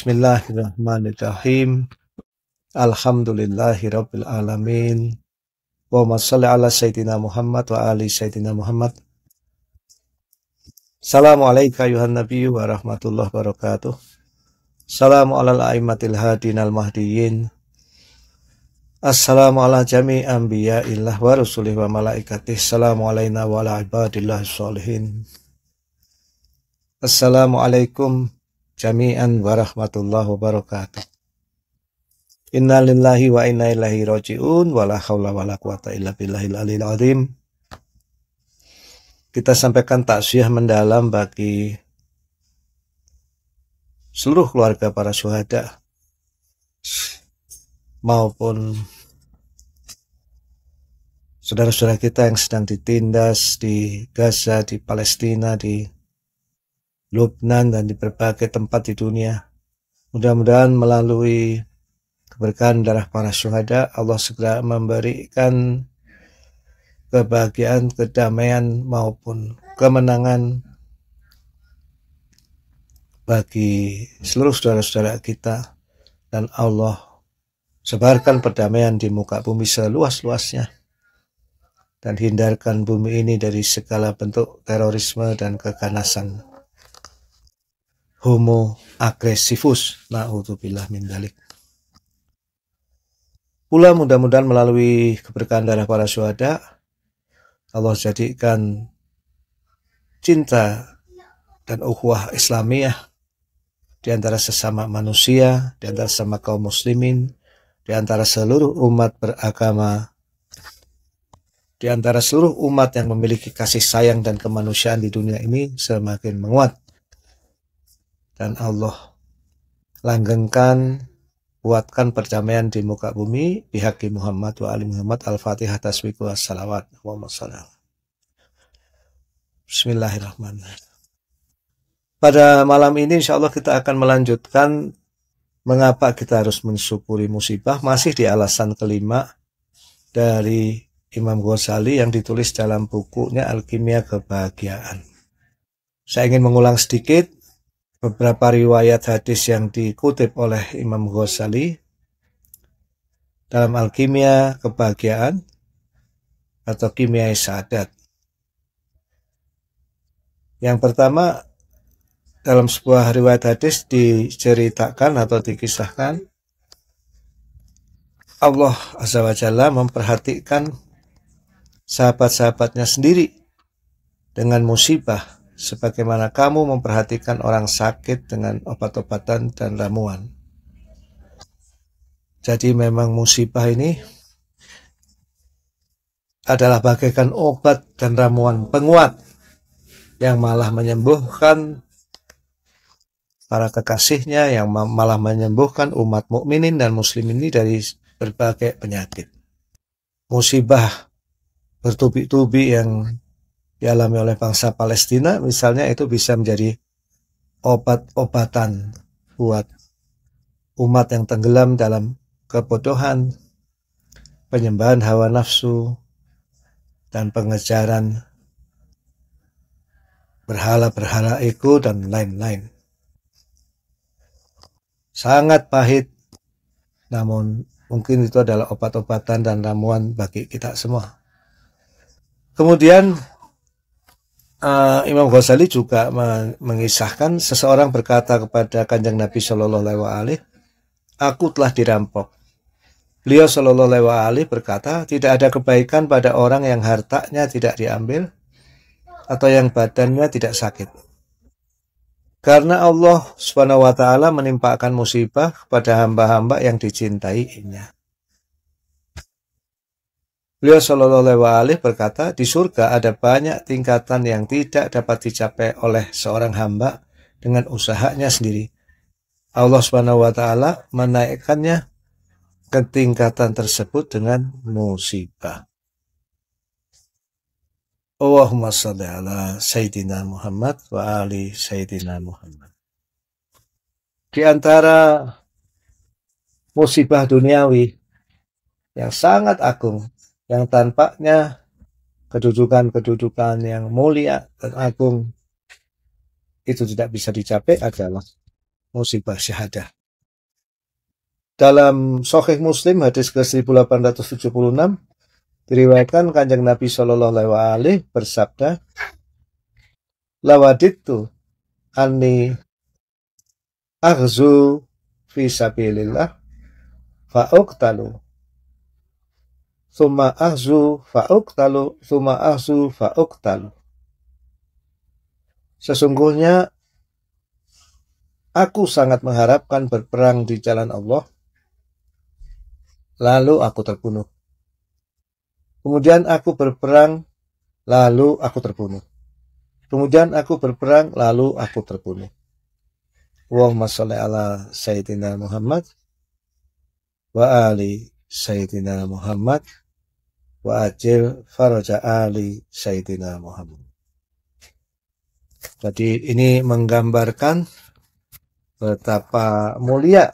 Bismillahirrahmanirrahim. Alhamdulillahi Rabbil Alamin. Wa masalli ala Sayyidina Muhammad wa ali Sayyidina Muhammad. Assalamualaikum ayuhan yuhan nabiyyu wa rahmatullahi wabarakatuh. Salamu ala al-aimatil hadin al-mahdiyin. Assalamu ala jami anbiya illah wa rusulih wa malaikatih. Salamu alaina wa ala ibadillah salihin. Assalamualaikum jami'an warahmatullahi wabarakatuh. Inna lillahi wa inna ilahi rojiun. wa la hawla wa la quwata illa billahil alil azim. Kita sampaikan taksiyah mendalam bagi seluruh keluarga para syuhada maupun saudara-saudara kita yang sedang ditindas di Gaza, di Palestina, di Lubnan dan di berbagai tempat di dunia. Mudah-mudahan melalui keberkahan darah para syuhada Allah segera memberikan kebahagiaan, kedamaian maupun kemenangan bagi seluruh saudara-saudara kita dan Allah sebarkan perdamaian di muka bumi seluas-luasnya dan hindarkan bumi ini dari segala bentuk terorisme dan keganasan homo agresifus. Na'udzubillah min dalik. Pula mudah-mudahan melalui keberkahan darah para syuhada, Allah jadikan cinta dan ukhuwah Islamiyah di antara sesama manusia, di antara sesama kaum muslimin, di antara seluruh umat beragama, di antara seluruh umat yang memiliki kasih sayang dan kemanusiaan di dunia ini semakin menguat dan Allah. Langgengkan, kuatkan perdamaian di muka bumi, pihak Muhammad wa Ali Muhammad, Al-Fatihah taswiku wassalawat. Allahumma salam. Bismillahirrahmanirrahim. Pada malam ini insya Allah kita akan melanjutkan mengapa kita harus mensyukuri musibah masih di alasan kelima dari Imam Ghazali yang ditulis dalam bukunya Alkimia Kebahagiaan. Saya ingin mengulang sedikit beberapa riwayat hadis yang dikutip oleh Imam Ghazali dalam alkimia kebahagiaan atau kimia Isadat, Yang pertama dalam sebuah riwayat hadis diceritakan atau dikisahkan Allah Azza wa Jalla memperhatikan sahabat-sahabatnya sendiri dengan musibah sebagaimana kamu memperhatikan orang sakit dengan obat-obatan dan ramuan. Jadi memang musibah ini adalah bagaikan obat dan ramuan penguat yang malah menyembuhkan para kekasihnya yang malah menyembuhkan umat mukminin dan muslim ini dari berbagai penyakit. Musibah bertubi-tubi yang dialami oleh bangsa Palestina misalnya itu bisa menjadi obat-obatan buat umat yang tenggelam dalam kebodohan, penyembahan hawa nafsu, dan pengejaran berhala-berhala ego dan lain-lain. Sangat pahit, namun mungkin itu adalah obat-obatan dan ramuan bagi kita semua. Kemudian uh, Imam Ghazali juga mengisahkan seseorang berkata kepada kanjeng Nabi Shallallahu Alaihi Wasallam, aku telah dirampok. Beliau Shallallahu Alaihi Wasallam berkata, tidak ada kebaikan pada orang yang hartanya tidak diambil atau yang badannya tidak sakit. Karena Allah Subhanahu wa taala menimpakan musibah kepada hamba-hamba yang dicintainya. Beliau Shallallahu Alaihi berkata, di surga ada banyak tingkatan yang tidak dapat dicapai oleh seorang hamba dengan usahanya sendiri. Allah Subhanahu Wa Taala menaikkannya ke tingkatan tersebut dengan musibah. Allahumma salli ala Sayyidina Muhammad wa ali Sayyidina Muhammad. Di antara musibah duniawi yang sangat agung yang tanpanya kedudukan-kedudukan yang mulia dan agung itu tidak bisa dicapai adalah musibah syahadah. Dalam Sahih Muslim hadis ke-1876 diriwayatkan Kanjeng Nabi Shallallahu alaihi Wasallam bersabda, "Lawaditu anni aghzu fi sabilillah fa uqtalu summa ahzu fa'uktalu summa ahzu fa'uktalu Sesungguhnya aku sangat mengharapkan berperang di jalan Allah lalu aku terbunuh Kemudian aku berperang lalu aku terbunuh Kemudian aku berperang lalu aku terbunuh Allahumma sholli ala sayyidina Muhammad wa ali sayyidina Muhammad wa ajil faraja ali Sayyidina Muhammad. Jadi ini menggambarkan betapa mulia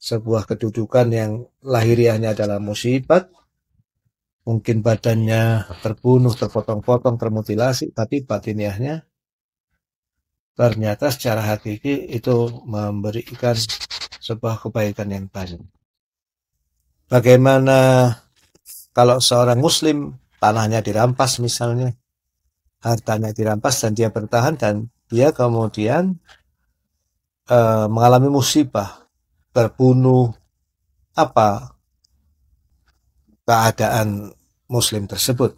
sebuah kedudukan yang lahiriahnya adalah musibat. Mungkin badannya terbunuh, terpotong-potong, termutilasi, tapi batiniahnya ternyata secara hakiki itu memberikan sebuah kebaikan yang banyak. Bagaimana kalau seorang muslim tanahnya dirampas misalnya, hartanya dirampas dan dia bertahan dan dia kemudian e, mengalami musibah, terbunuh, apa keadaan muslim tersebut.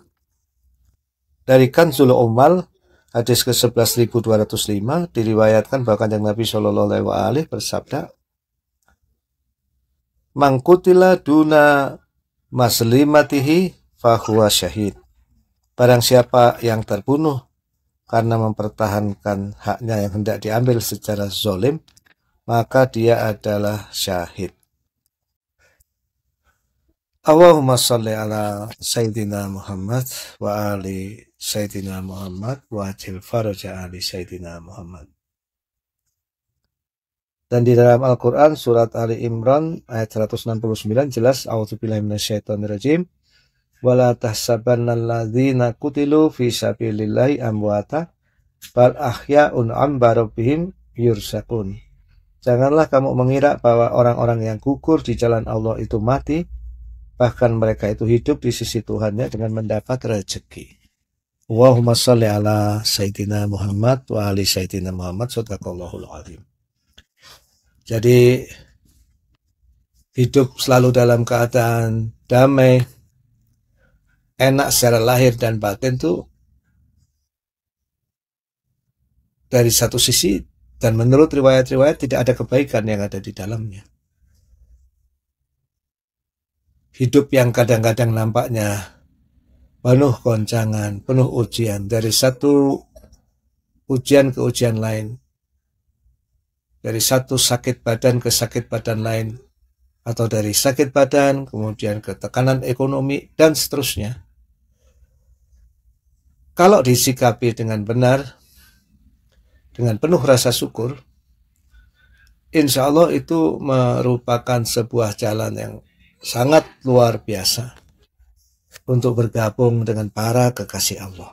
Dari Kanzul Umal hadis ke-11205 diriwayatkan bahkan yang Nabi Shallallahu alaihi wa bersabda "Mangkutilah duna maslimatihi fahuwa syahid. Barang siapa yang terbunuh karena mempertahankan haknya yang hendak diambil secara zolim, maka dia adalah syahid. Allahumma salli ala Sayyidina Muhammad wa ali Sayyidina Muhammad wa ajil faraja ali Sayyidina Muhammad. Dan di dalam Al-Quran surat Ali Imran ayat 169 jelas A'udzubillahiminasyaitonirrajim Wala tahsabannalladzina kutilu fi sabilillahi amwata Bal ahya'un ambarobihim yursakun Janganlah kamu mengira bahwa orang-orang yang gugur di jalan Allah itu mati Bahkan mereka itu hidup di sisi Tuhannya dengan mendapat rezeki Allahumma salli ala Sayyidina Muhammad wa ali Sayyidina Muhammad Sadaqallahul Azim jadi hidup selalu dalam keadaan damai, enak secara lahir dan batin tuh dari satu sisi dan menurut riwayat-riwayat tidak ada kebaikan yang ada di dalamnya. Hidup yang kadang-kadang nampaknya penuh goncangan, penuh ujian dari satu ujian ke ujian lain dari satu sakit badan ke sakit badan lain atau dari sakit badan kemudian ke tekanan ekonomi dan seterusnya. Kalau disikapi dengan benar, dengan penuh rasa syukur, insya Allah itu merupakan sebuah jalan yang sangat luar biasa untuk bergabung dengan para kekasih Allah.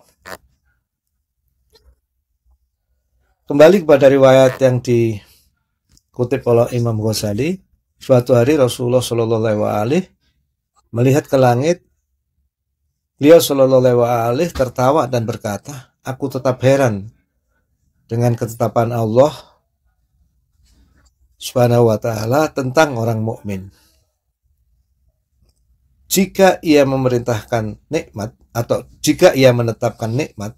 Kembali kepada riwayat yang di Kutip oleh Imam Ghazali, suatu hari Rasulullah Shallallahu Alaihi melihat ke langit, beliau Shallallahu Alaihi tertawa dan berkata, aku tetap heran dengan ketetapan Allah Subhanahu wa taala tentang orang mukmin. Jika ia memerintahkan nikmat atau jika ia menetapkan nikmat,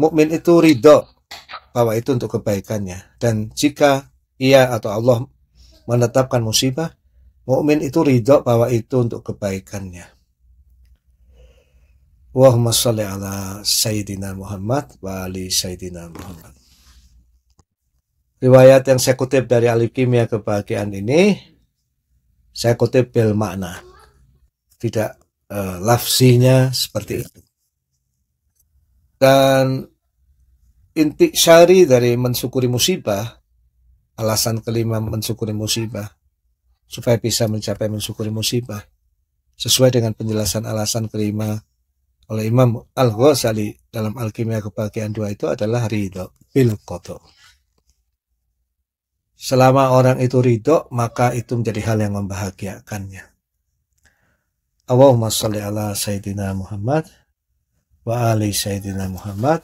mukmin itu ridho bahwa itu untuk kebaikannya. Dan jika ia atau Allah menetapkan musibah, mukmin itu ridho bahwa itu untuk kebaikannya. Allahumma salli ala Sayyidina Muhammad wa ali Sayyidina Muhammad. Riwayat yang saya kutip dari Alif Kimia Kebahagiaan ini, saya kutip bel makna. Tidak uh, lafzinya seperti itu. Dan inti syari dari mensyukuri musibah, alasan kelima mensyukuri musibah, supaya bisa mencapai mensyukuri musibah, sesuai dengan penjelasan alasan kelima oleh Imam Al-Ghazali dalam Alkimia Kebahagiaan Dua itu adalah ridho bil koto. Selama orang itu ridho, maka itu menjadi hal yang membahagiakannya. Allahumma salli ala Sayyidina Muhammad wa ali Sayyidina Muhammad.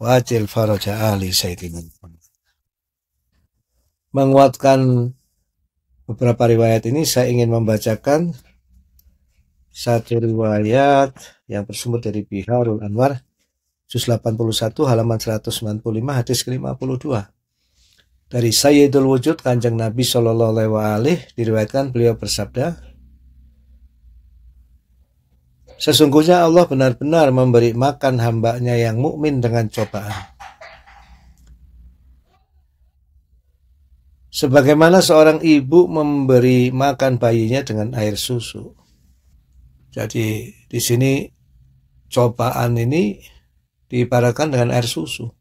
Wajil faraja ali Sayyidina Menguatkan beberapa riwayat ini saya ingin membacakan satu riwayat yang bersumber dari Biharul Anwar juz 81 halaman 195 hadis ke-52 dari Sayyidul Wujud Kanjeng Nabi Shallallahu alaihi diriwayatkan beliau bersabda Sesungguhnya Allah benar-benar memberi makan hambanya yang mukmin dengan cobaan. Sebagaimana seorang ibu memberi makan bayinya dengan air susu. Jadi di sini cobaan ini diibaratkan dengan air susu.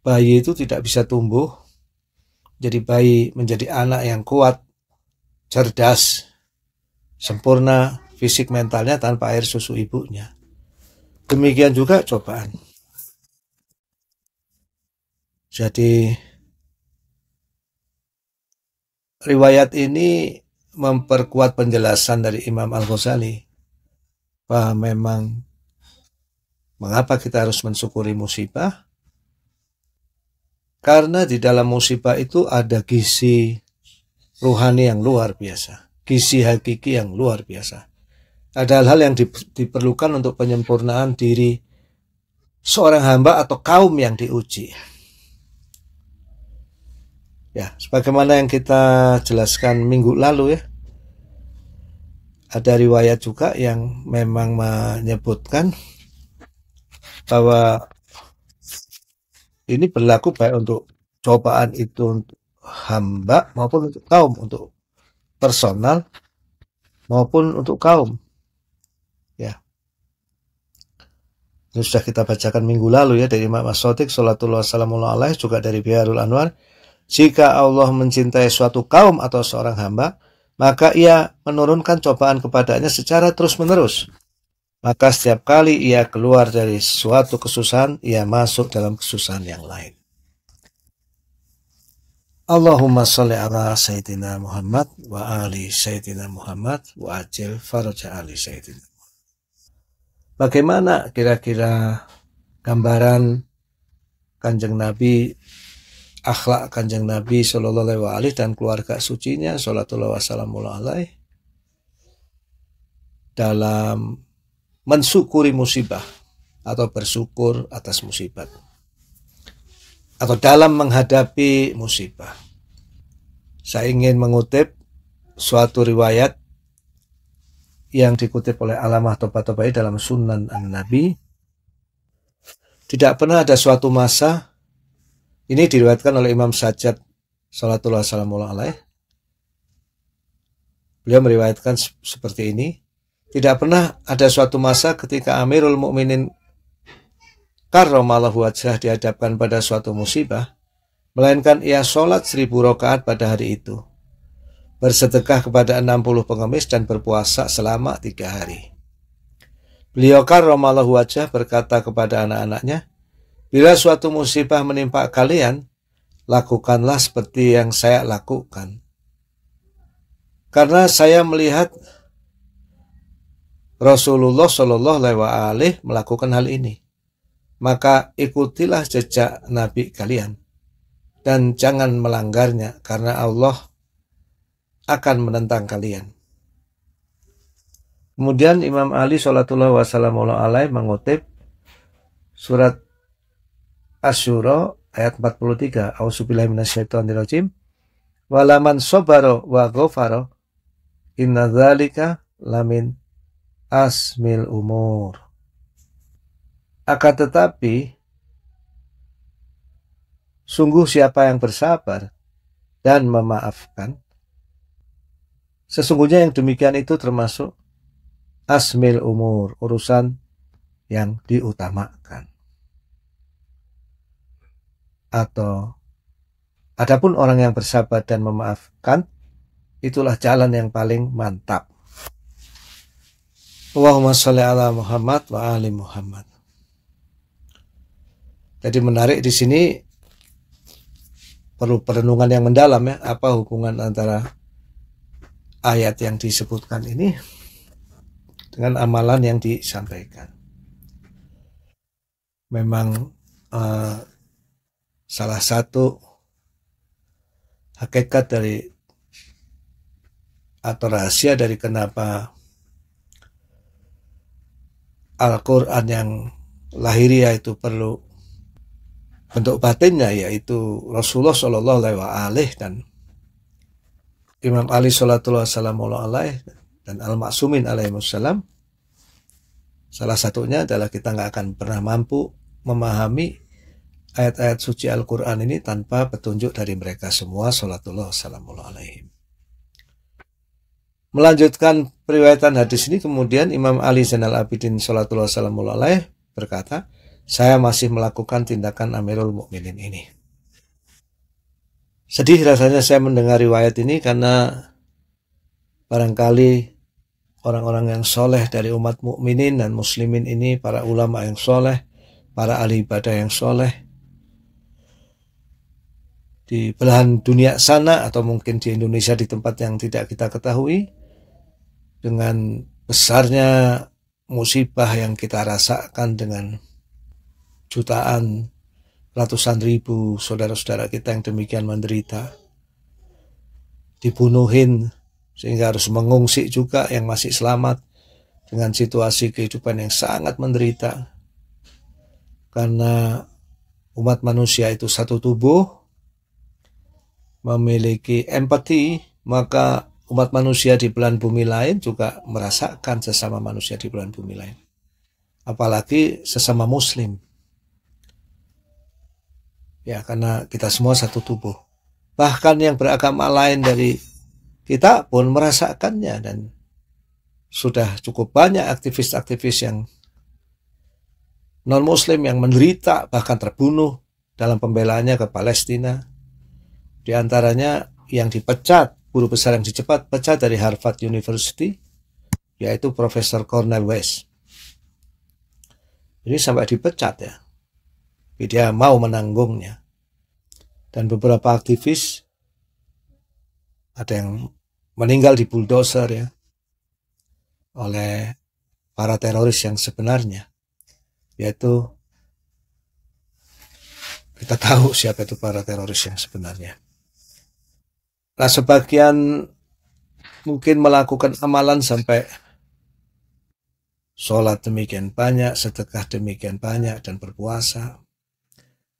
Bayi itu tidak bisa tumbuh. Jadi bayi menjadi anak yang kuat, cerdas, sempurna, fisik mentalnya tanpa air susu ibunya. Demikian juga cobaan. Jadi riwayat ini memperkuat penjelasan dari Imam Al-Ghazali bahwa memang mengapa kita harus mensyukuri musibah? Karena di dalam musibah itu ada gizi ruhani yang luar biasa, gizi hakiki yang luar biasa. Ada hal-hal yang di, diperlukan untuk penyempurnaan diri seorang hamba atau kaum yang diuji. Ya, sebagaimana yang kita jelaskan minggu lalu ya. Ada riwayat juga yang memang menyebutkan bahwa ini berlaku baik untuk cobaan itu untuk hamba maupun untuk kaum, untuk personal maupun untuk kaum. Ini sudah kita bacakan minggu lalu ya dari Imam as Salatul Salatullah Alaih, juga dari Biharul Anwar. Jika Allah mencintai suatu kaum atau seorang hamba, maka ia menurunkan cobaan kepadanya secara terus-menerus. Maka setiap kali ia keluar dari suatu kesusahan, ia masuk dalam kesusahan yang lain. Allahumma salli ala Sayyidina Muhammad wa ali Sayyidina Muhammad wa ajil faraja ali Sayyidina. Bagaimana kira-kira gambaran Kanjeng Nabi akhlak kanjeng Nabi Shallallahu Alaihi dan keluarga sucinya Shallallahu Wasallam dalam mensyukuri musibah atau bersyukur atas musibah atau dalam menghadapi musibah. Saya ingin mengutip suatu riwayat yang dikutip oleh Alamah Toba-Tobai dalam Sunan An-Nabi tidak pernah ada suatu masa ini diriwayatkan oleh Imam Sajjad Salatul Wassalamu'alaikum alaih beliau meriwayatkan seperti ini tidak pernah ada suatu masa ketika Amirul Mukminin Karramallahu wajah dihadapkan pada suatu musibah melainkan ia sholat seribu rakaat pada hari itu bersedekah kepada 60 pengemis dan berpuasa selama tiga hari. Beliau Karomalah wajah berkata kepada anak-anaknya, Bila suatu musibah menimpa kalian, lakukanlah seperti yang saya lakukan. Karena saya melihat Rasulullah Shallallahu Alaihi Wasallam melakukan hal ini, maka ikutilah jejak Nabi kalian dan jangan melanggarnya karena Allah akan menentang kalian. Kemudian Imam Ali Sholatullah Wassalamu Alaihi mengutip surat Asyura ayat 43. dirajim Walaman sobaro wa gofaro inna dhalika lamin asmil umur. Akan tetapi, sungguh siapa yang bersabar dan memaafkan, Sesungguhnya yang demikian itu termasuk asmil umur, urusan yang diutamakan. Atau adapun orang yang bersabar dan memaafkan itulah jalan yang paling mantap. Allahumma sholli ala Muhammad wa ali Muhammad. Jadi menarik di sini perlu perenungan yang mendalam ya, apa hubungan antara ayat yang disebutkan ini dengan amalan yang disampaikan. Memang uh, salah satu hakikat dari atau rahasia dari kenapa Al-Quran yang lahiriah itu perlu bentuk batinnya yaitu Rasulullah Shallallahu Alaihi dan Imam Ali Salatullah Salamuallah alaih dan Al-Maksumin alaihi salah satunya adalah kita nggak akan pernah mampu memahami ayat-ayat suci Al-Quran ini tanpa petunjuk dari mereka semua Salatullah Salamullah alaihim melanjutkan periwayatan hadis ini kemudian Imam Ali Zainal Abidin Salatullah Salamullah berkata saya masih melakukan tindakan Amirul Mukminin ini Sedih rasanya saya mendengar riwayat ini karena barangkali orang-orang yang soleh dari umat mukminin dan muslimin ini, para ulama yang soleh, para ahli ibadah yang soleh, di belahan dunia sana atau mungkin di Indonesia di tempat yang tidak kita ketahui, dengan besarnya musibah yang kita rasakan dengan jutaan ratusan ribu saudara-saudara kita yang demikian menderita dibunuhin sehingga harus mengungsi juga yang masih selamat dengan situasi kehidupan yang sangat menderita karena umat manusia itu satu tubuh memiliki empati maka umat manusia di belahan bumi lain juga merasakan sesama manusia di belahan bumi lain apalagi sesama muslim Ya, karena kita semua satu tubuh. Bahkan yang beragama lain dari kita pun merasakannya dan sudah cukup banyak aktivis-aktivis yang non-muslim yang menderita bahkan terbunuh dalam pembelaannya ke Palestina. Di antaranya yang dipecat, guru besar yang dicepat pecat dari Harvard University, yaitu Profesor Cornel West. Ini sampai dipecat ya. dia mau menanggungnya dan beberapa aktivis ada yang meninggal di bulldozer ya oleh para teroris yang sebenarnya yaitu kita tahu siapa itu para teroris yang sebenarnya nah sebagian mungkin melakukan amalan sampai sholat demikian banyak, sedekah demikian banyak, dan berpuasa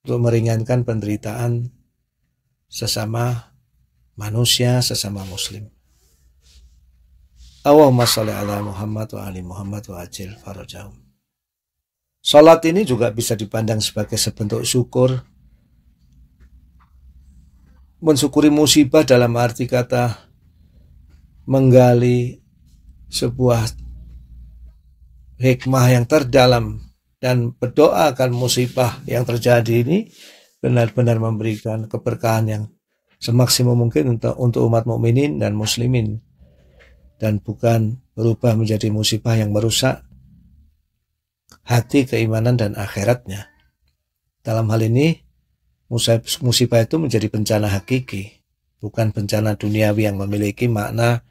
untuk meringankan penderitaan sesama manusia, sesama muslim. Allahumma sholli ala Muhammad wa ali Muhammad wa ajil farajahum. Salat ini juga bisa dipandang sebagai sebentuk syukur. Mensyukuri musibah dalam arti kata menggali sebuah hikmah yang terdalam dan berdoa akan musibah yang terjadi ini benar-benar memberikan keberkahan yang semaksimum mungkin untuk untuk umat mukminin dan muslimin dan bukan berubah menjadi musibah yang merusak hati keimanan dan akhiratnya. Dalam hal ini musibah itu menjadi bencana hakiki, bukan bencana duniawi yang memiliki makna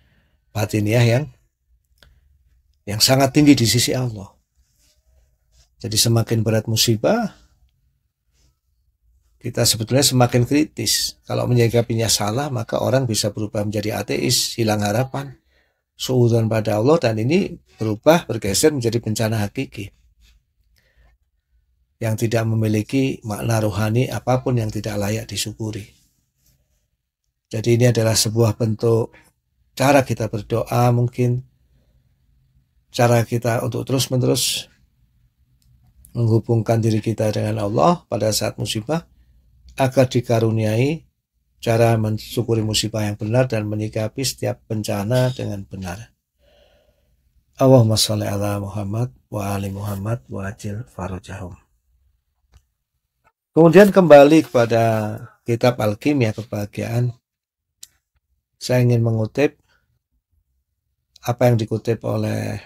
batiniah yang yang sangat tinggi di sisi Allah. Jadi semakin berat musibah, kita sebetulnya semakin kritis. Kalau menyikapinya salah, maka orang bisa berubah menjadi ateis, hilang harapan, suudon pada Allah, dan ini berubah, bergeser menjadi bencana hakiki. Yang tidak memiliki makna rohani apapun yang tidak layak disyukuri. Jadi ini adalah sebuah bentuk cara kita berdoa mungkin, cara kita untuk terus-menerus menghubungkan diri kita dengan Allah pada saat musibah, agar dikaruniai cara mensyukuri musibah yang benar dan menyikapi setiap bencana dengan benar. Allahumma salli ala Muhammad wa ali Muhammad wa ajil farujahum. Kemudian kembali kepada kitab Alkimia Kebahagiaan. Saya ingin mengutip apa yang dikutip oleh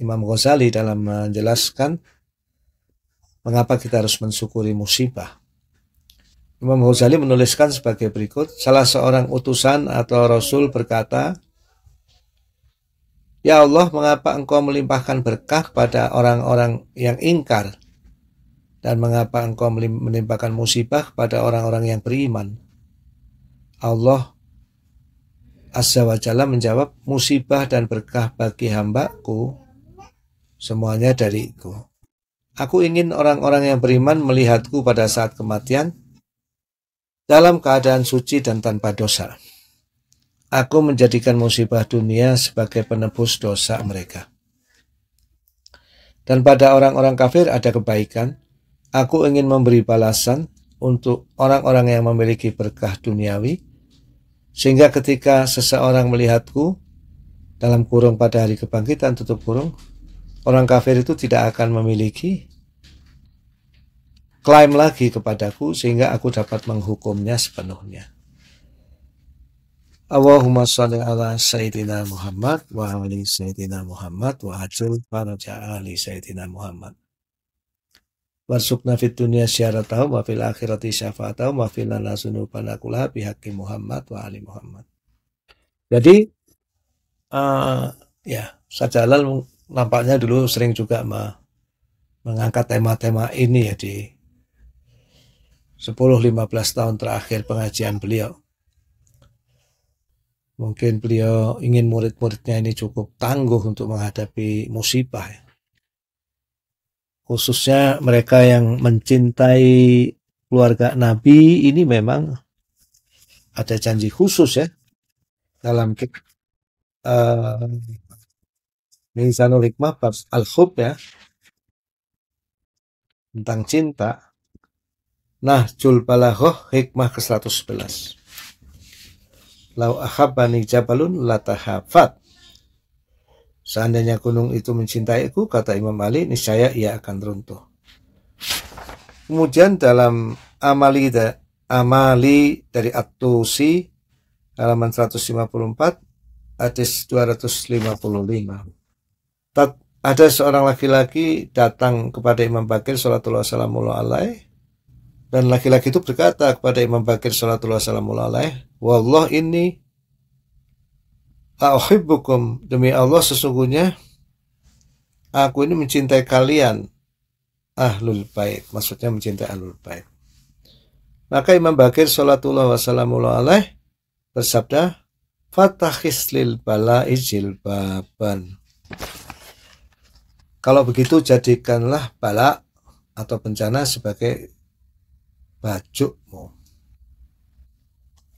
Imam Ghazali dalam menjelaskan mengapa kita harus mensyukuri musibah. Imam Ghazali menuliskan sebagai berikut, salah seorang utusan atau rasul berkata, Ya Allah, mengapa engkau melimpahkan berkah pada orang-orang yang ingkar? Dan mengapa engkau melimpahkan musibah pada orang-orang yang beriman? Allah Azza wa Jalla menjawab, musibah dan berkah bagi hambaku semuanya dariku. Aku ingin orang-orang yang beriman melihatku pada saat kematian dalam keadaan suci dan tanpa dosa. Aku menjadikan musibah dunia sebagai penebus dosa mereka. Dan pada orang-orang kafir ada kebaikan. Aku ingin memberi balasan untuk orang-orang yang memiliki berkah duniawi, sehingga ketika seseorang melihatku dalam kurung pada hari kebangkitan tutup kurung, orang kafir itu tidak akan memiliki klaim lagi kepadaku sehingga aku dapat menghukumnya sepenuhnya. Allahumma salli ala Sayyidina Muhammad wa ali Sayyidina Muhammad wa hajul faraja ali Sayyidina Muhammad. Warsukna fit dunia syaratau wa fil akhirati syafatau wa fil lana sunubana bihaqi Muhammad wa ali Muhammad. Jadi, uh, ya, Sajalal nampaknya dulu sering juga mengangkat tema-tema ini ya di 10-15 tahun terakhir pengajian beliau. Mungkin beliau ingin murid-muridnya ini cukup tangguh untuk menghadapi musibah. Ya. Khususnya mereka yang mencintai keluarga Nabi ini memang ada janji khusus ya dalam uh, Mizanul Hikmah Al-Khub ya tentang cinta Nahjul Balaghah hikmah ke-111. Lau ahabani jabalun latahafat. Seandainya gunung itu mencintaiku, kata Imam Ali, niscaya ia akan runtuh. Kemudian dalam Amali, da, Amali dari At-Tusi, halaman 154, hadis 255. Tad, ada seorang laki-laki datang kepada Imam Bakir, salatullah Alaihi dan laki-laki itu berkata kepada Imam Bakir Salatullah Salamu Alaih, Wallah ini A'uhibbukum Demi Allah sesungguhnya Aku ini mencintai kalian Ahlul Bait Maksudnya mencintai Ahlul Bait Maka Imam Bakir Salatullah Wassalamu Alaih Bersabda Fatahis lil balai jilbaban Kalau begitu jadikanlah balak atau bencana sebagai bajukmu.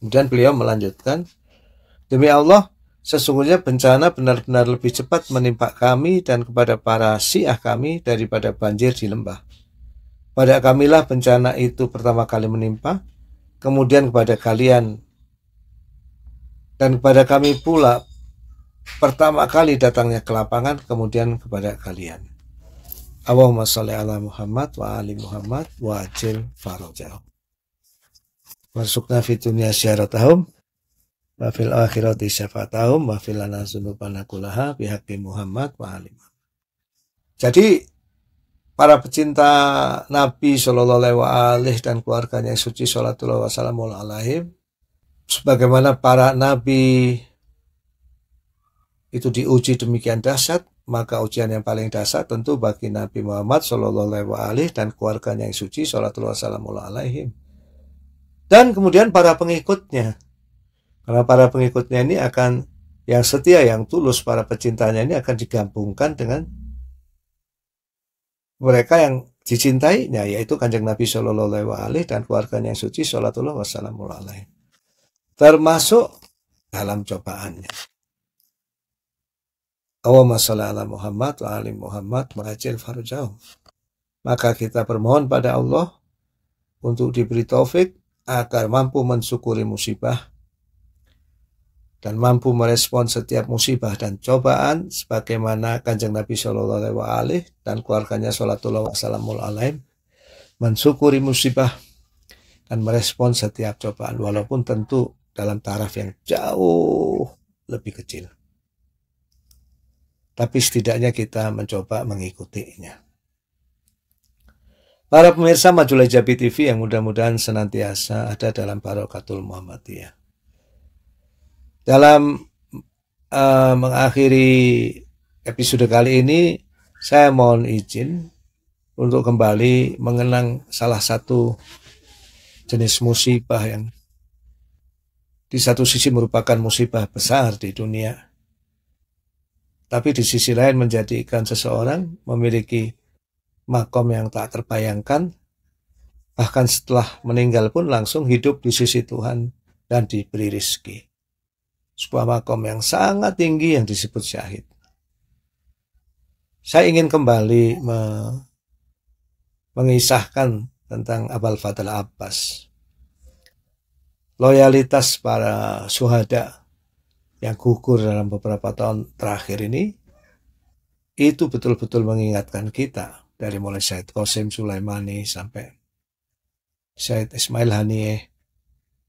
Kemudian beliau melanjutkan, Demi Allah, sesungguhnya bencana benar-benar lebih cepat menimpa kami dan kepada para siah kami daripada banjir di lembah. Pada kamilah bencana itu pertama kali menimpa, kemudian kepada kalian dan kepada kami pula pertama kali datangnya ke lapangan, kemudian kepada kalian. Allahumma salli ala Muhammad wa ali Muhammad wa ajil farajah. Masukna fi dunya syaratahum wa fil akhirati syafatahum wa fil lana dzunubana kullaha haqqi Muhammad wa ali Jadi para pecinta Nabi Shallallahu Alaihi dan keluarganya yang suci Shallallahu Alaihi sebagaimana para nabi itu diuji demikian dahsyat maka ujian yang paling dasar tentu bagi Nabi Muhammad Shallallahu Alaihi dan keluarganya yang suci Shallallahu Alaihi dan kemudian para pengikutnya karena para pengikutnya ini akan yang setia yang tulus para pecintanya ini akan digabungkan dengan mereka yang dicintainya yaitu kanjeng Nabi Shallallahu Alaihi dan keluarganya yang suci Shallallahu Alaihi termasuk dalam cobaannya. Allahumma sholli ala Muhammad wa ali Muhammad mengajil farujahum. Maka kita bermohon pada Allah untuk diberi taufik agar mampu mensyukuri musibah dan mampu merespon setiap musibah dan cobaan sebagaimana kanjeng Nabi Shallallahu Alaihi Wasallam dan keluarganya Sholatullah Wassalamul alaihim mensyukuri musibah dan merespon setiap cobaan walaupun tentu dalam taraf yang jauh lebih kecil tapi setidaknya kita mencoba mengikutinya. Para pemirsa Majulah Jabi TV yang mudah-mudahan senantiasa ada dalam Barokatul Muhammadiyah. Dalam uh, mengakhiri episode kali ini, saya mohon izin untuk kembali mengenang salah satu jenis musibah yang di satu sisi merupakan musibah besar di dunia, tapi di sisi lain menjadikan seseorang memiliki makom yang tak terbayangkan, bahkan setelah meninggal pun langsung hidup di sisi Tuhan dan diberi rizki. Sebuah makom yang sangat tinggi yang disebut syahid. Saya ingin kembali me mengisahkan tentang Abal Fadl Abbas. Loyalitas para suhada yang gugur dalam beberapa tahun terakhir ini itu betul-betul mengingatkan kita dari mulai Syed Qasim Sulaimani sampai Syed Ismail Haniyeh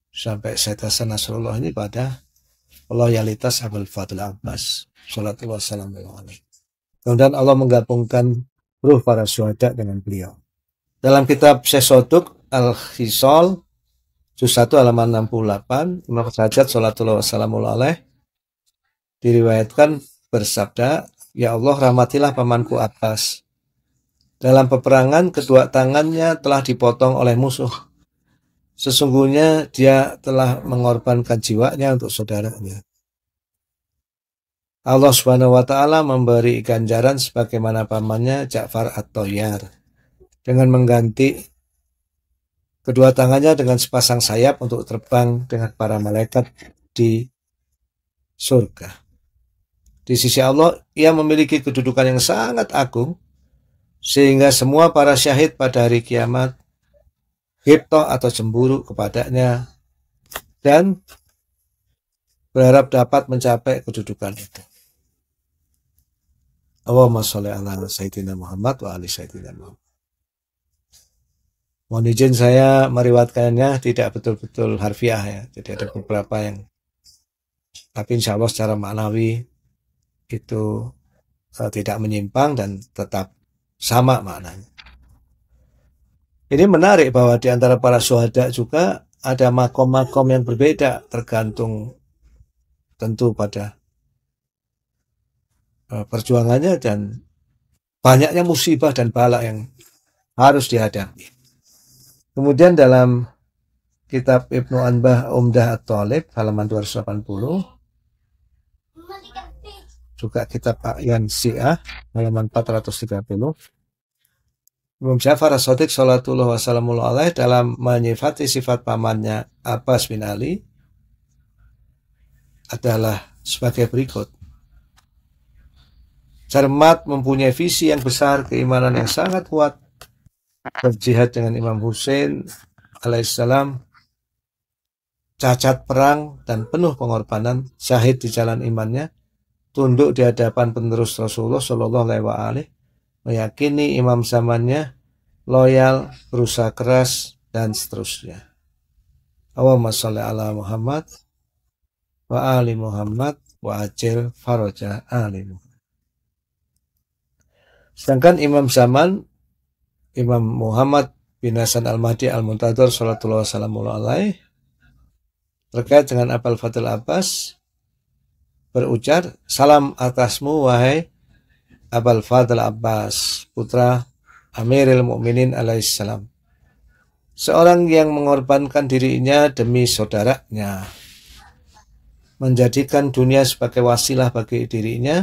sampai Syed Hasan Nasrullah ini pada loyalitas Abul Fadl Abbas Salatullah Salam Kemudian Allah menggabungkan ruh para syuhada dengan beliau. Dalam kitab Sesoduk al Hisol juz 1 halaman 68, Imam Sajjad Salatullah Wassalamu Alaih, diriwayatkan bersabda, Ya Allah rahmatilah pamanku Abbas. Dalam peperangan kedua tangannya telah dipotong oleh musuh. Sesungguhnya dia telah mengorbankan jiwanya untuk saudaranya. Allah Subhanahu wa taala memberi ganjaran sebagaimana pamannya Ja'far At-Toyar dengan mengganti kedua tangannya dengan sepasang sayap untuk terbang dengan para malaikat di surga. Di sisi Allah, ia memiliki kedudukan yang sangat agung, sehingga semua para syahid pada hari kiamat hipto atau cemburu kepadanya dan berharap dapat mencapai kedudukan itu. Allahumma sholli ala sayyidina Muhammad wa ali sayyidina Muhammad. Mohon izin saya meriwatkannya tidak betul-betul harfiah ya. Jadi ada beberapa yang tapi insya Allah secara maknawi itu uh, tidak menyimpang dan tetap sama maknanya. Ini menarik bahwa di antara para suhada juga ada makom-makom yang berbeda tergantung tentu pada eh, perjuangannya dan banyaknya musibah dan balak yang harus dihadapi. Kemudian dalam kitab Ibnu Anbah Umdah At-Talib halaman 280 juga kitab A'yan Syiah halaman 430 Imam Ja'far as Salatullah Wassalamullah Alaih dalam menyifati sifat pamannya Abbas bin Ali adalah sebagai berikut. Cermat mempunyai visi yang besar, keimanan yang sangat kuat, berjihad dengan Imam Hussein alaihissalam, cacat perang dan penuh pengorbanan, syahid di jalan imannya, tunduk di hadapan penerus Rasulullah Shallallahu Alaihi Wasallam, meyakini imam zamannya loyal, berusaha keras dan seterusnya. Allahumma sholli ala Muhammad wa ali Muhammad wa ajil faraja ali Muhammad. Sedangkan imam zaman Imam Muhammad bin Hasan Al-Mahdi Al-Muntadhar sallallahu alaihi terkait dengan Abul Fadl Abbas berucap salam atasmu wahai Abul Fadl Abbas putra Amirul Mukminin alaihissalam seorang yang mengorbankan dirinya demi saudaranya menjadikan dunia sebagai wasilah bagi dirinya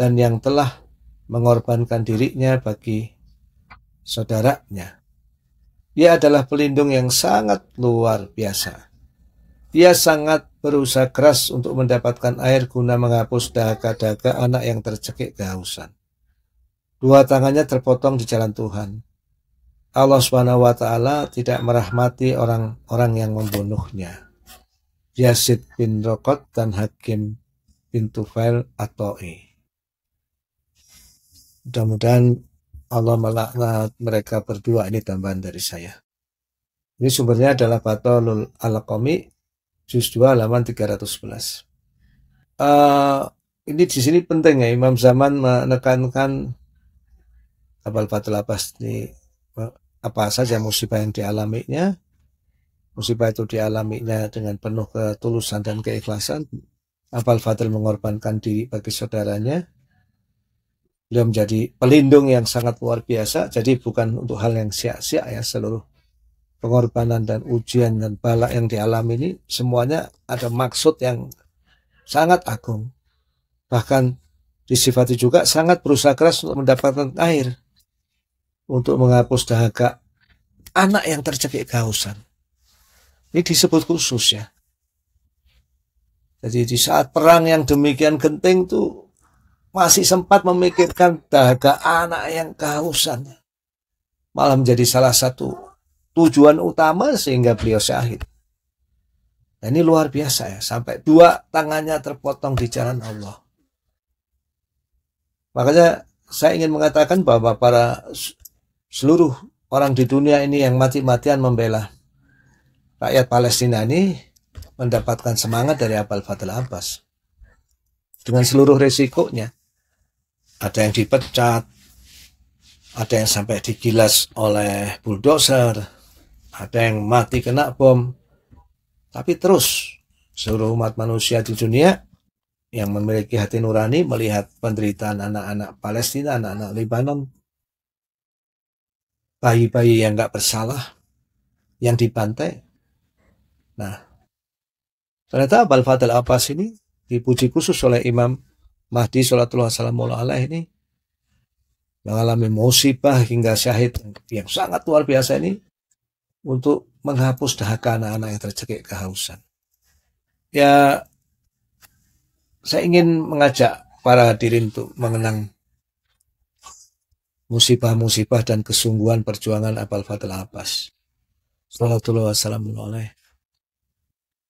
dan yang telah mengorbankan dirinya bagi saudaranya. Ia adalah pelindung yang sangat luar biasa. Dia sangat berusaha keras untuk mendapatkan air guna menghapus dahaga-dahaga anak yang tercekik kehausan. Dua tangannya terpotong di jalan Tuhan. Allah Subhanahu wa taala tidak merahmati orang-orang yang membunuhnya. Yazid bin Rokot dan Hakim bin Tufail Atoi. Mudah-mudahan Allah melaknat mereka berdua ini tambahan dari saya. Ini sumbernya adalah Batolul al qomi juz 2 halaman 311. Uh, eh, ini di sini penting ya Imam Zaman menekankan abal fatul abbas ini apa saja musibah yang dialaminya musibah itu dialaminya dengan penuh ketulusan dan keikhlasan abal fatul mengorbankan diri bagi saudaranya beliau menjadi pelindung yang sangat luar biasa jadi bukan untuk hal yang sia-sia ya seluruh pengorbanan dan ujian dan balak yang dialami ini semuanya ada maksud yang sangat agung. Bahkan disifati juga sangat berusaha keras untuk mendapatkan air untuk menghapus dahaga anak yang tercekik kehausan. Ini disebut khusus ya. Jadi di saat perang yang demikian genting tuh masih sempat memikirkan dahaga anak yang kehausan. Malah menjadi salah satu tujuan utama sehingga beliau syahid. Nah, ini luar biasa ya, sampai dua tangannya terpotong di jalan Allah. Makanya saya ingin mengatakan bahwa para seluruh orang di dunia ini yang mati-matian membela rakyat Palestina ini mendapatkan semangat dari Abal Fadl Abbas. Dengan seluruh resikonya. Ada yang dipecat, ada yang sampai digilas oleh bulldozer, ada yang mati kena bom. Tapi terus seluruh umat manusia di dunia yang memiliki hati nurani melihat penderitaan anak-anak Palestina, anak-anak Lebanon, bayi-bayi yang gak bersalah, yang dibantai. Nah, ternyata Abal Fadl Abbas ini dipuji khusus oleh Imam Mahdi Salatullah Salamu Alaihi ini mengalami musibah hingga syahid yang sangat luar biasa ini untuk menghapus dahaka anak-anak yang tercekik kehausan. Ya, saya ingin mengajak para hadirin untuk mengenang musibah-musibah dan kesungguhan perjuangan Abal Fadl Abbas. Salatullah wassalamu alaih.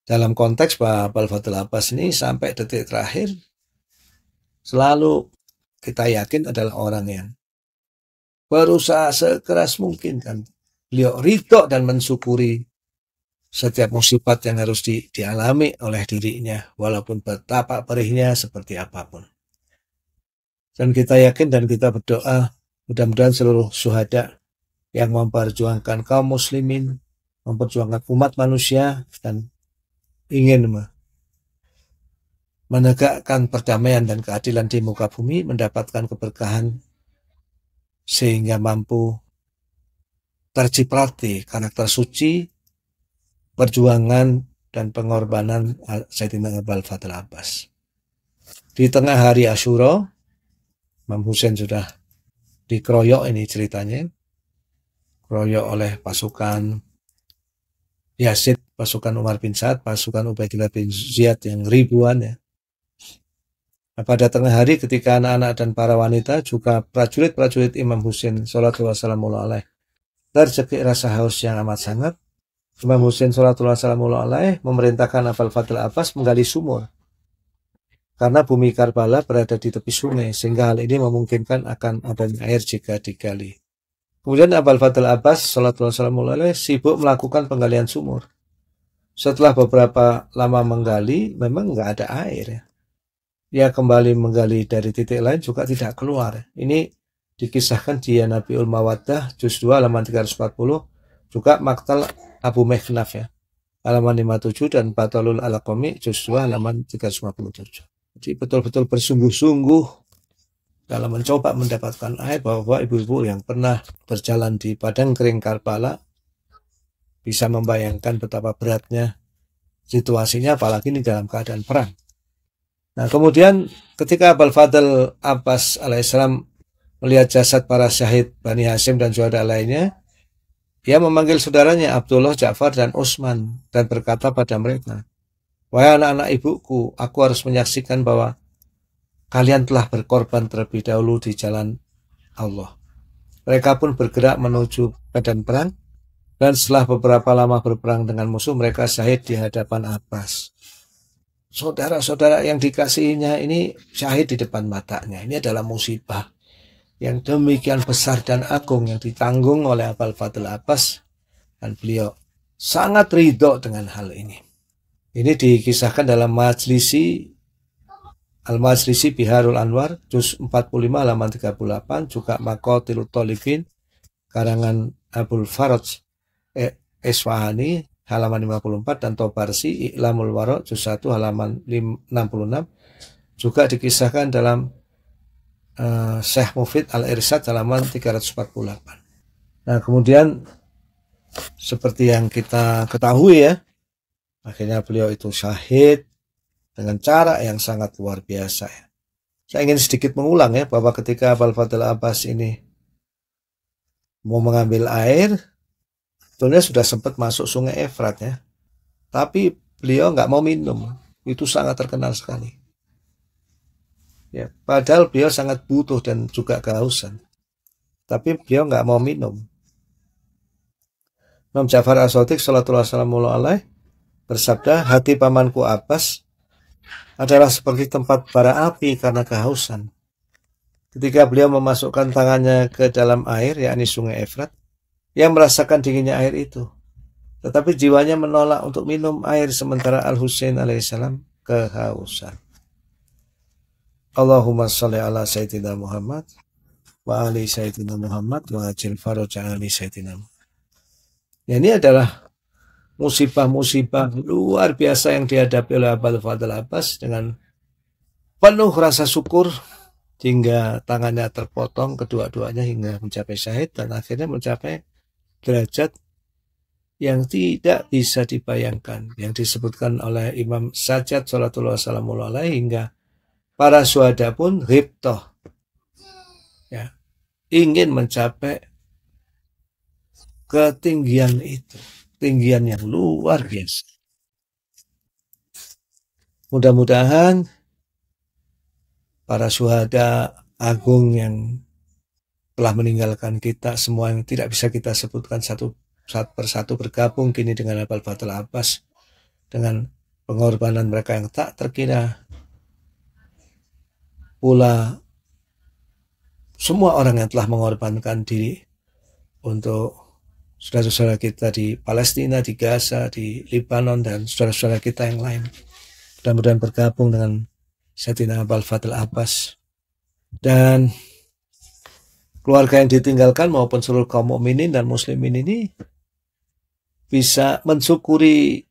Dalam konteks Pak Abal Fadl Abbas ini sampai detik terakhir selalu kita yakin adalah orang yang berusaha sekeras mungkin kan beliau ridho dan mensyukuri setiap musibat yang harus di, dialami oleh dirinya walaupun betapa perihnya seperti apapun dan kita yakin dan kita berdoa mudah-mudahan seluruh suhada yang memperjuangkan kaum muslimin memperjuangkan umat manusia dan ingin menegakkan perdamaian dan keadilan di muka bumi mendapatkan keberkahan sehingga mampu terciprati karakter suci, perjuangan, dan pengorbanan ah, Sayyidina Abdul Fadl Abbas. Di tengah hari Ashura, Imam Hussein sudah dikeroyok ini ceritanya, keroyok oleh pasukan Yasid, pasukan Umar bin Sa'ad, pasukan Ubaidillah bin Ziyad yang ribuan ya. Nah, pada tengah hari ketika anak-anak dan para wanita juga prajurit-prajurit Imam Hussein sallallahu alaihi tercekik rasa haus yang amat sangat. Imam Husain Salatullah Salamullah Alaih memerintahkan Abul Fadl Abbas menggali sumur. Karena bumi Karbala berada di tepi sungai, sehingga hal ini memungkinkan akan adanya air jika digali. Kemudian Abul Fadl Abbas Salatullah Salamullah Alaih sibuk melakukan penggalian sumur. Setelah beberapa lama menggali, memang nggak ada air ya. Dia kembali menggali dari titik lain juga tidak keluar. Ini dikisahkan di Nabiul Mawaddah juz 2 halaman 340 juga Maktal Abu Mehnaf ya halaman 57 dan Batalul Alakomi juz 2 halaman 357 jadi betul-betul bersungguh-sungguh dalam mencoba mendapatkan air bahwa ibu-ibu yang pernah berjalan di padang kering Karbala bisa membayangkan betapa beratnya situasinya apalagi ini dalam keadaan perang. Nah kemudian ketika Abul Fadl Abbas alaihissalam melihat jasad para syahid Bani Hasim dan saudara lainnya, ia memanggil saudaranya Abdullah, Ja'far, dan usman dan berkata pada mereka, Wahai anak-anak ibuku, aku harus menyaksikan bahwa kalian telah berkorban terlebih dahulu di jalan Allah. Mereka pun bergerak menuju medan perang dan setelah beberapa lama berperang dengan musuh mereka syahid di hadapan Abbas. Saudara-saudara yang dikasihinya ini syahid di depan matanya. Ini adalah musibah yang demikian besar dan agung yang ditanggung oleh Abal Fadl Abbas dan beliau sangat ridho dengan hal ini. Ini dikisahkan dalam Majlisi Al-Majlisi Biharul Anwar juz 45 halaman 38 juga Makotil Tolibin karangan Abul Faraj Eswahani eh, halaman 54 dan Tobarsi Iklamul Waro juz 1 halaman 66 juga dikisahkan dalam uh, Syekh Mufid Al-Irsad halaman 348. Nah, kemudian seperti yang kita ketahui ya, akhirnya beliau itu syahid dengan cara yang sangat luar biasa ya. Saya ingin sedikit mengulang ya bahwa ketika Abul Fadl Abbas ini mau mengambil air, tentunya sudah sempat masuk sungai Efrat ya. Tapi beliau nggak mau minum. Itu sangat terkenal sekali. Ya, padahal beliau sangat butuh dan juga kehausan. Tapi beliau nggak mau minum. Imam Ja'far As-Sadiq alaih bersabda, hati pamanku Abbas adalah seperti tempat bara api karena kehausan. Ketika beliau memasukkan tangannya ke dalam air, yakni sungai Efrat, ia merasakan dinginnya air itu. Tetapi jiwanya menolak untuk minum air sementara Al-Husain alaihissalam kehausan. Allahumma salli ala Sayyidina Muhammad wa ali Sayyidina Muhammad wa ajil faroja ali Sayyidina Muhammad. Ya, ini adalah musibah-musibah luar biasa yang dihadapi oleh Abdul Fadl Abbas dengan penuh rasa syukur hingga tangannya terpotong kedua-duanya hingga mencapai syahid dan akhirnya mencapai derajat yang tidak bisa dibayangkan yang disebutkan oleh Imam Sajjad Salatullah Salamullahi hingga Para suhada pun ripto Ya, ingin mencapai ketinggian itu. Ketinggian yang luar biasa. Mudah-mudahan para suhada agung yang telah meninggalkan kita semua yang tidak bisa kita sebutkan satu saat persatu bergabung kini dengan Abal Fatul Abbas dengan pengorbanan mereka yang tak terkira pula semua orang yang telah mengorbankan diri untuk saudara-saudara kita di Palestina, di Gaza, di Lebanon, dan saudara-saudara kita yang lain. Mudah-mudahan bergabung dengan setina Abal Fadil Abbas. Dan keluarga yang ditinggalkan maupun seluruh kaum mukminin dan muslimin ini bisa mensyukuri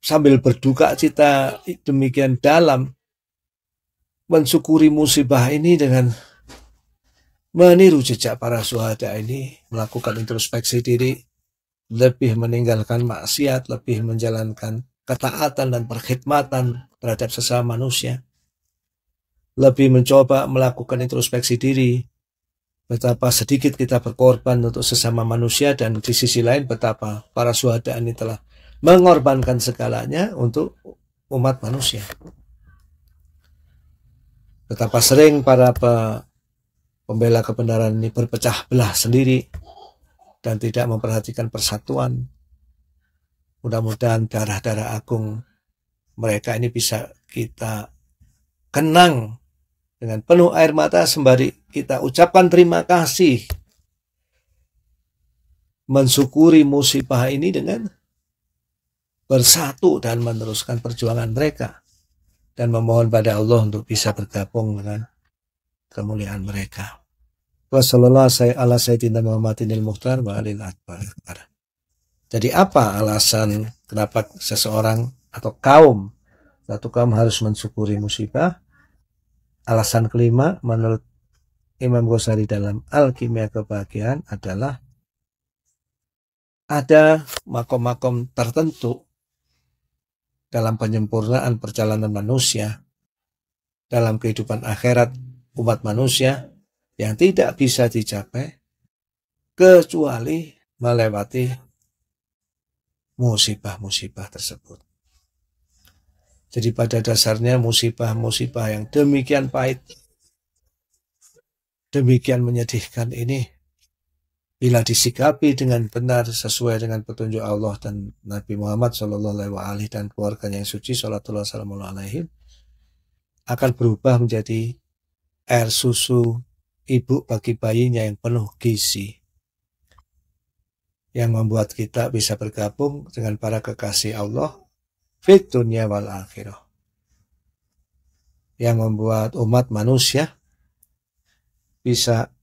sambil berduka cita demikian dalam mensyukuri musibah ini dengan meniru jejak para suhada ini, melakukan introspeksi diri, lebih meninggalkan maksiat, lebih menjalankan ketaatan dan perkhidmatan terhadap sesama manusia, lebih mencoba melakukan introspeksi diri, betapa sedikit kita berkorban untuk sesama manusia dan di sisi lain betapa para suhada ini telah mengorbankan segalanya untuk umat manusia. Betapa sering para pe pembela kebenaran ini berpecah belah sendiri dan tidak memperhatikan persatuan. Mudah-mudahan darah-darah agung mereka ini bisa kita kenang dengan penuh air mata sembari kita ucapkan terima kasih mensyukuri musibah ini dengan bersatu dan meneruskan perjuangan mereka dan memohon pada Allah untuk bisa bergabung dengan kemuliaan mereka. Jadi apa alasan kenapa seseorang atau kaum satu kaum harus mensyukuri musibah? Alasan kelima menurut Imam Ghazali dalam Alkimia Kebahagiaan adalah ada makom-makom tertentu dalam penyempurnaan perjalanan manusia, dalam kehidupan akhirat umat manusia yang tidak bisa dicapai kecuali melewati musibah-musibah tersebut. Jadi pada dasarnya musibah-musibah yang demikian pahit, demikian menyedihkan ini bila disikapi dengan benar sesuai dengan petunjuk Allah dan Nabi Muhammad Shallallahu Alaihi Wasallam dan keluarganya yang suci Shallallahu Alaihi akan berubah menjadi air susu ibu bagi bayinya yang penuh gizi yang membuat kita bisa bergabung dengan para kekasih Allah fit dunia wal akhirah yang membuat umat manusia bisa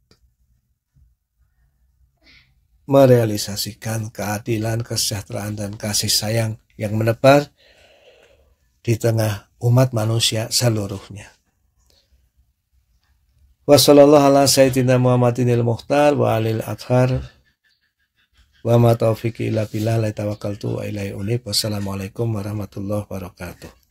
merealisasikan keadilan, kesejahteraan, dan kasih sayang yang menebar di tengah umat manusia seluruhnya. Wassalamualaikum warahmatullahi wabarakatuh.